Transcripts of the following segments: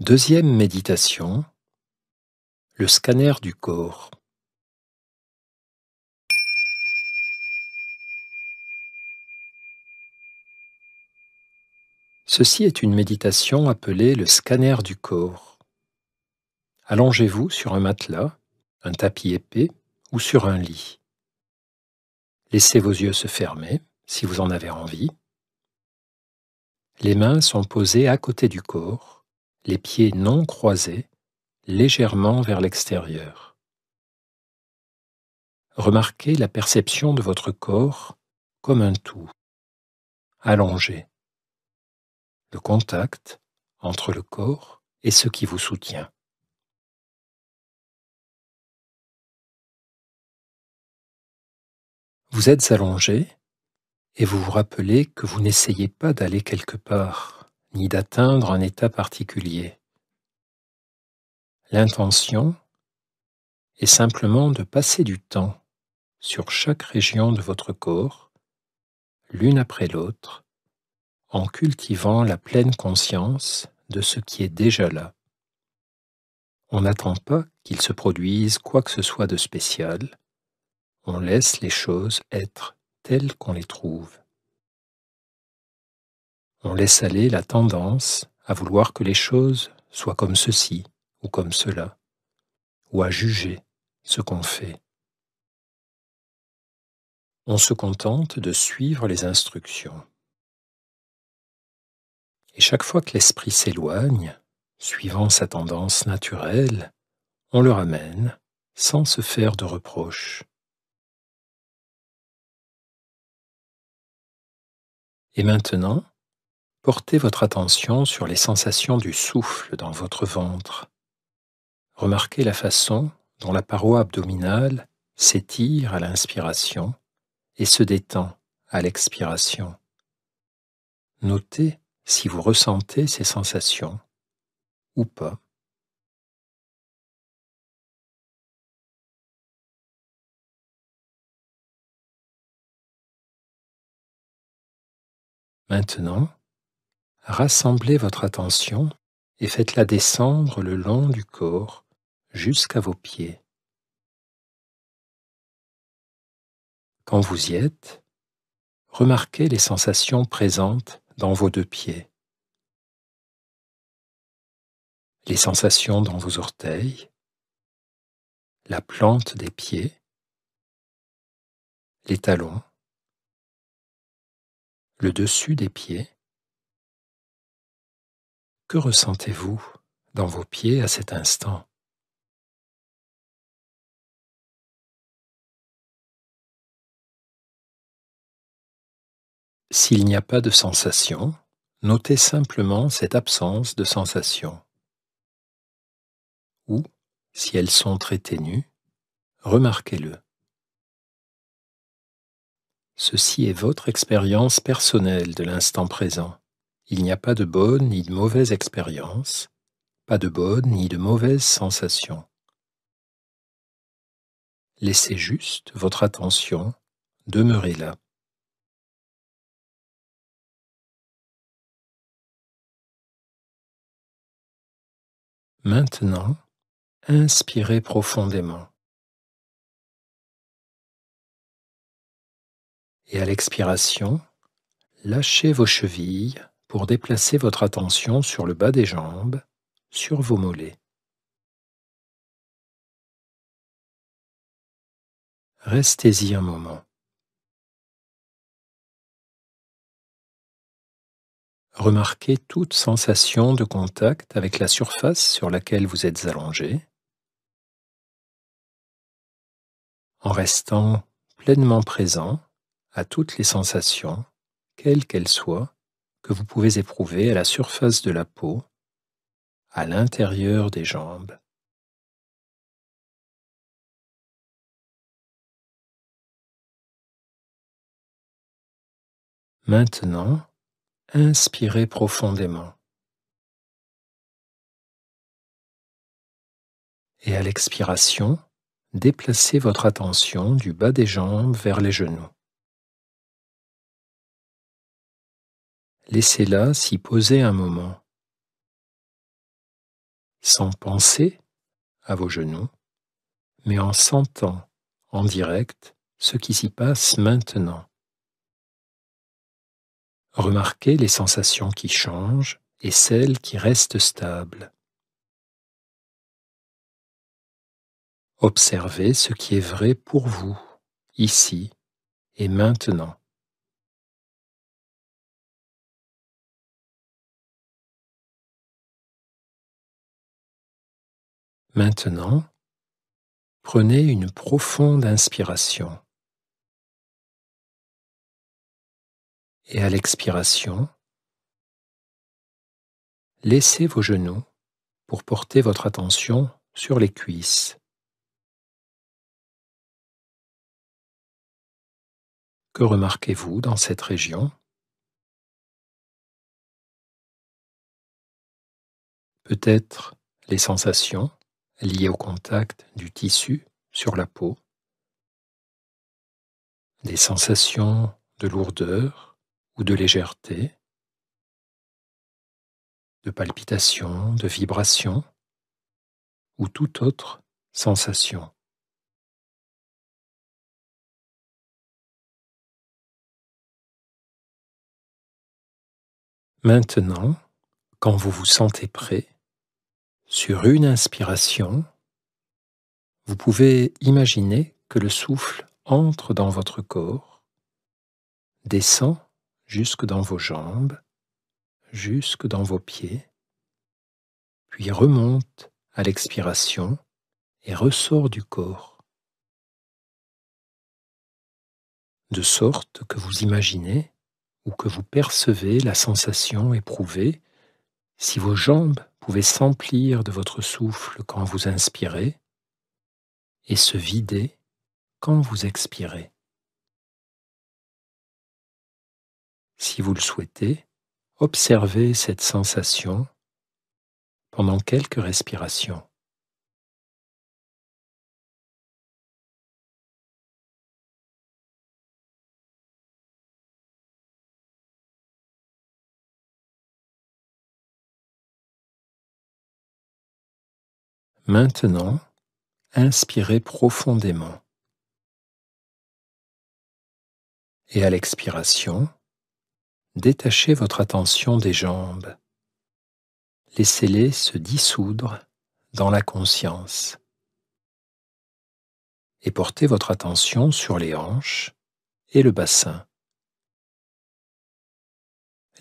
Deuxième méditation, le scanner du corps. Ceci est une méditation appelée le scanner du corps. Allongez-vous sur un matelas, un tapis épais ou sur un lit. Laissez vos yeux se fermer si vous en avez envie. Les mains sont posées à côté du corps les pieds non croisés, légèrement vers l'extérieur. Remarquez la perception de votre corps comme un tout, allongé. Le contact entre le corps et ce qui vous soutient. Vous êtes allongé et vous vous rappelez que vous n'essayez pas d'aller quelque part ni d'atteindre un état particulier. L'intention est simplement de passer du temps sur chaque région de votre corps, l'une après l'autre, en cultivant la pleine conscience de ce qui est déjà là. On n'attend pas qu'il se produise quoi que ce soit de spécial, on laisse les choses être telles qu'on les trouve on laisse aller la tendance à vouloir que les choses soient comme ceci ou comme cela, ou à juger ce qu'on fait. On se contente de suivre les instructions. Et chaque fois que l'esprit s'éloigne, suivant sa tendance naturelle, on le ramène sans se faire de reproches. Et maintenant, Portez votre attention sur les sensations du souffle dans votre ventre. Remarquez la façon dont la paroi abdominale s'étire à l'inspiration et se détend à l'expiration. Notez si vous ressentez ces sensations ou pas. Maintenant, rassemblez votre attention et faites-la descendre le long du corps jusqu'à vos pieds. Quand vous y êtes, remarquez les sensations présentes dans vos deux pieds, les sensations dans vos orteils, la plante des pieds, les talons, le dessus des pieds, que ressentez-vous dans vos pieds à cet instant S'il n'y a pas de sensation, notez simplement cette absence de sensation. Ou, si elles sont très ténues, remarquez-le. Ceci est votre expérience personnelle de l'instant présent. Il n'y a pas de bonne ni de mauvaise expérience, pas de bonne ni de mauvaise sensation. Laissez juste votre attention demeurer là. Maintenant, inspirez profondément. Et à l'expiration, lâchez vos chevilles pour déplacer votre attention sur le bas des jambes, sur vos mollets. Restez-y un moment. Remarquez toute sensation de contact avec la surface sur laquelle vous êtes allongé, en restant pleinement présent à toutes les sensations, quelles qu'elles soient, que vous pouvez éprouver à la surface de la peau, à l'intérieur des jambes, Maintenant, inspirez profondément. Et à l'expiration, déplacez votre attention du bas des jambes vers les genoux. Laissez-la s'y poser un moment. Sans penser à vos genoux, mais en sentant en direct ce qui s'y passe maintenant. Remarquez les sensations qui changent et celles qui restent stables. Observez ce qui est vrai pour vous, ici et maintenant. Maintenant, prenez une profonde inspiration. Et à l'expiration, laissez vos genoux pour porter votre attention sur les cuisses. Que remarquez-vous dans cette région Peut-être les sensations liées au contact du tissu sur la peau, des sensations de lourdeur ou de légèreté, de palpitations, de vibrations ou toute autre sensation. Maintenant, quand vous vous sentez prêt, sur une inspiration, vous pouvez imaginer que le souffle entre dans votre corps, descend jusque dans vos jambes, jusque dans vos pieds, puis remonte à l'expiration et ressort du corps. De sorte que vous imaginez ou que vous percevez la sensation éprouvée si vos jambes pouvez s'emplir de votre souffle quand vous inspirez et se vider quand vous expirez. Si vous le souhaitez, observez cette sensation pendant quelques respirations. Maintenant, inspirez profondément. Et à l'expiration, détachez votre attention des jambes. Laissez-les se dissoudre dans la conscience. Et portez votre attention sur les hanches et le bassin.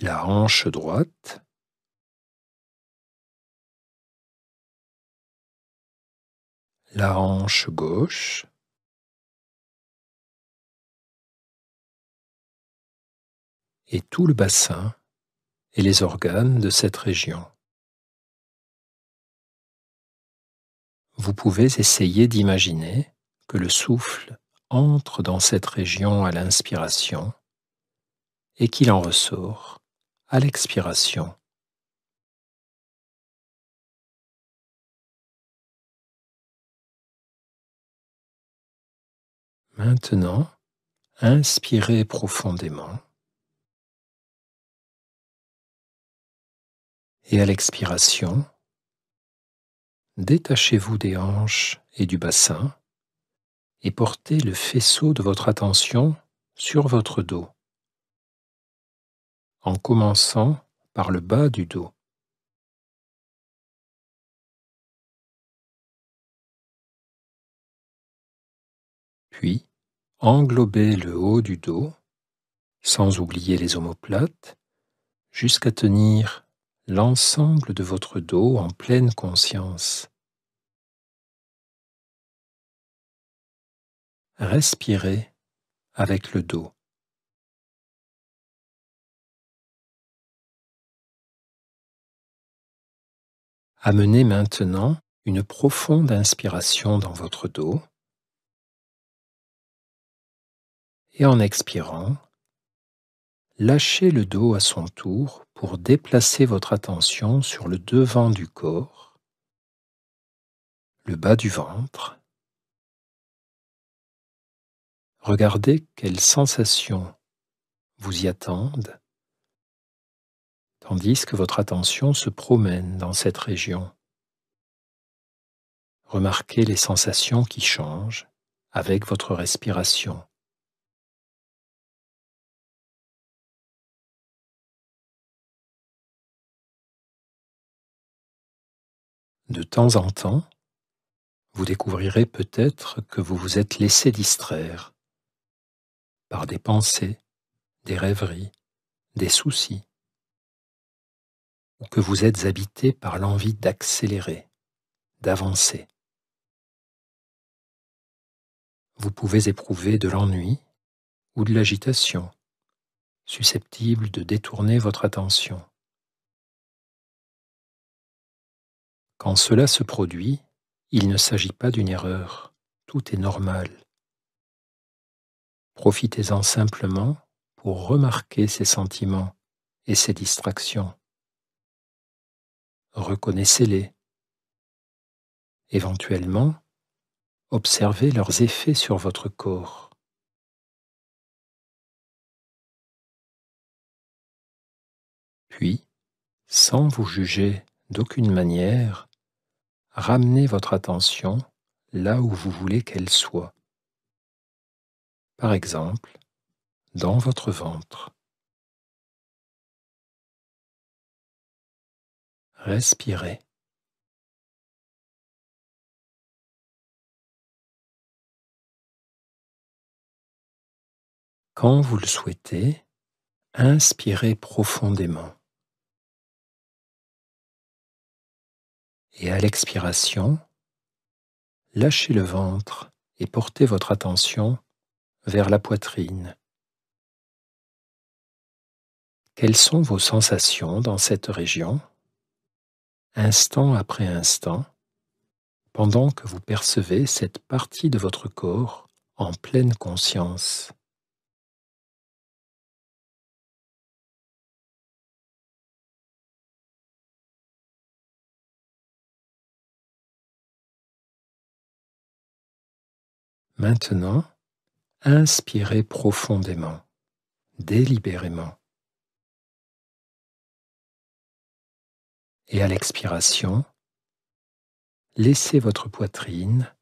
La hanche droite la hanche gauche, et tout le bassin et les organes de cette région. Vous pouvez essayer d'imaginer que le souffle entre dans cette région à l'inspiration et qu'il en ressort à l'expiration. Maintenant, inspirez profondément. Et à l'expiration, détachez-vous des hanches et du bassin et portez le faisceau de votre attention sur votre dos, en commençant par le bas du dos. Puis, Englobez le haut du dos, sans oublier les omoplates, jusqu'à tenir l'ensemble de votre dos en pleine conscience. Respirez avec le dos. Amenez maintenant une profonde inspiration dans votre dos. et en expirant, lâchez le dos à son tour pour déplacer votre attention sur le devant du corps, le bas du ventre. Regardez quelles sensations vous y attendent, tandis que votre attention se promène dans cette région. Remarquez les sensations qui changent avec votre respiration. De temps en temps, vous découvrirez peut-être que vous vous êtes laissé distraire par des pensées, des rêveries, des soucis, ou que vous êtes habité par l'envie d'accélérer, d'avancer. Vous pouvez éprouver de l'ennui ou de l'agitation, susceptible de détourner votre attention. Quand cela se produit, il ne s'agit pas d'une erreur, tout est normal. Profitez-en simplement pour remarquer ces sentiments et ces distractions. Reconnaissez-les. Éventuellement, observez leurs effets sur votre corps. Puis, sans vous juger d'aucune manière, ramenez votre attention là où vous voulez qu'elle soit. Par exemple, dans votre ventre. Respirez. Quand vous le souhaitez, inspirez profondément. et à l'expiration, lâchez le ventre et portez votre attention vers la poitrine. Quelles sont vos sensations dans cette région, instant après instant, pendant que vous percevez cette partie de votre corps en pleine conscience Maintenant, inspirez profondément, délibérément. Et à l'expiration, laissez votre poitrine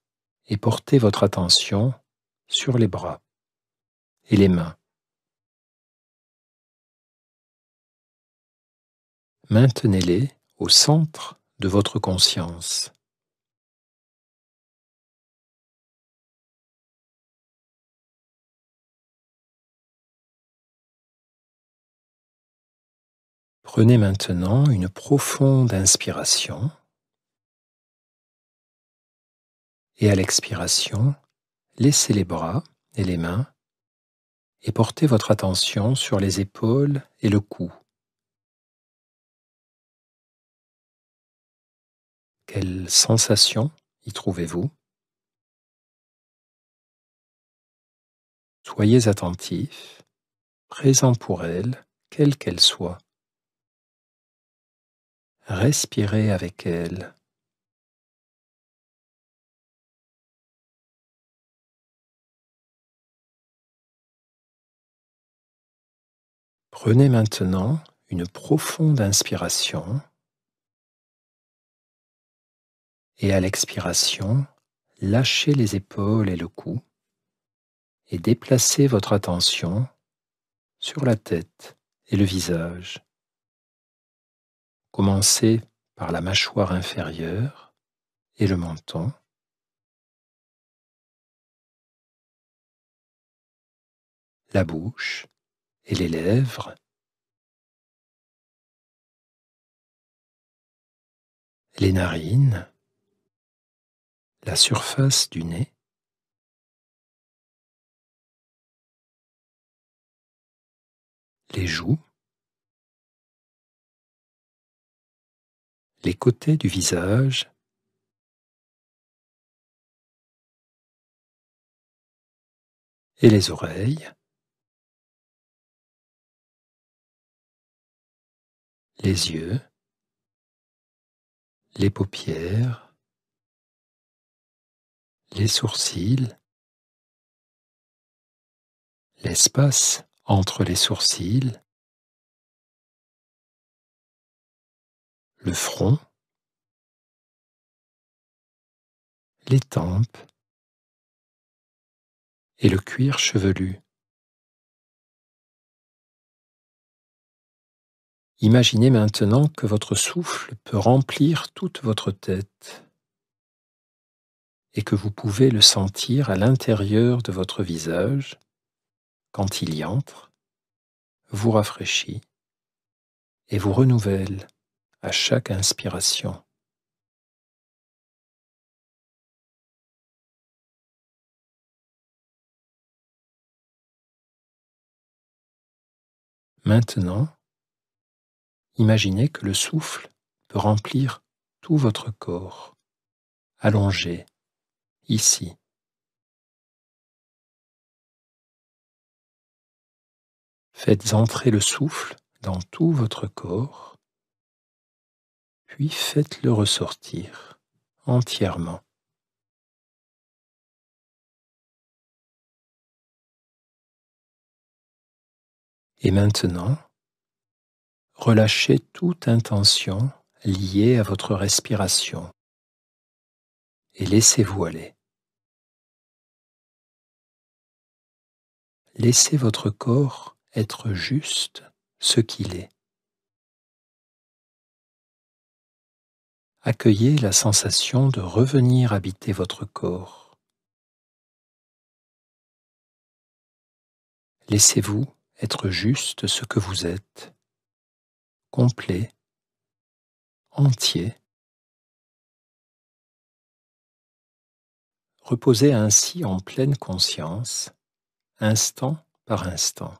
et portez votre attention sur les bras et les mains. Maintenez-les au centre de votre conscience. Prenez maintenant une profonde inspiration et à l'expiration, laissez les bras et les mains et portez votre attention sur les épaules et le cou. Quelle sensation y trouvez-vous Soyez attentif, présent pour elle, quelle qu'elle soit. Respirez avec elle. Prenez maintenant une profonde inspiration et à l'expiration, lâchez les épaules et le cou et déplacez votre attention sur la tête et le visage. Commencez par la mâchoire inférieure et le menton. la bouche et les lèvres, les narines, la surface du nez, les joues, les côtés du visage, et les oreilles, les yeux, les paupières, les sourcils, l'espace entre les sourcils, le front, les tempes et le cuir chevelu. Imaginez maintenant que votre souffle peut remplir toute votre tête et que vous pouvez le sentir à l'intérieur de votre visage quand il y entre, vous rafraîchit et vous renouvelle à chaque inspiration. Maintenant, imaginez que le souffle peut remplir tout votre corps, allongé, ici. Faites entrer le souffle dans tout votre corps puis faites-le ressortir entièrement. Et maintenant, relâchez toute intention liée à votre respiration et laissez-vous aller. Laissez votre corps être juste ce qu'il est. accueillez la sensation de revenir habiter votre corps. Laissez-vous être juste ce que vous êtes, complet, entier. Reposez ainsi en pleine conscience, instant par instant.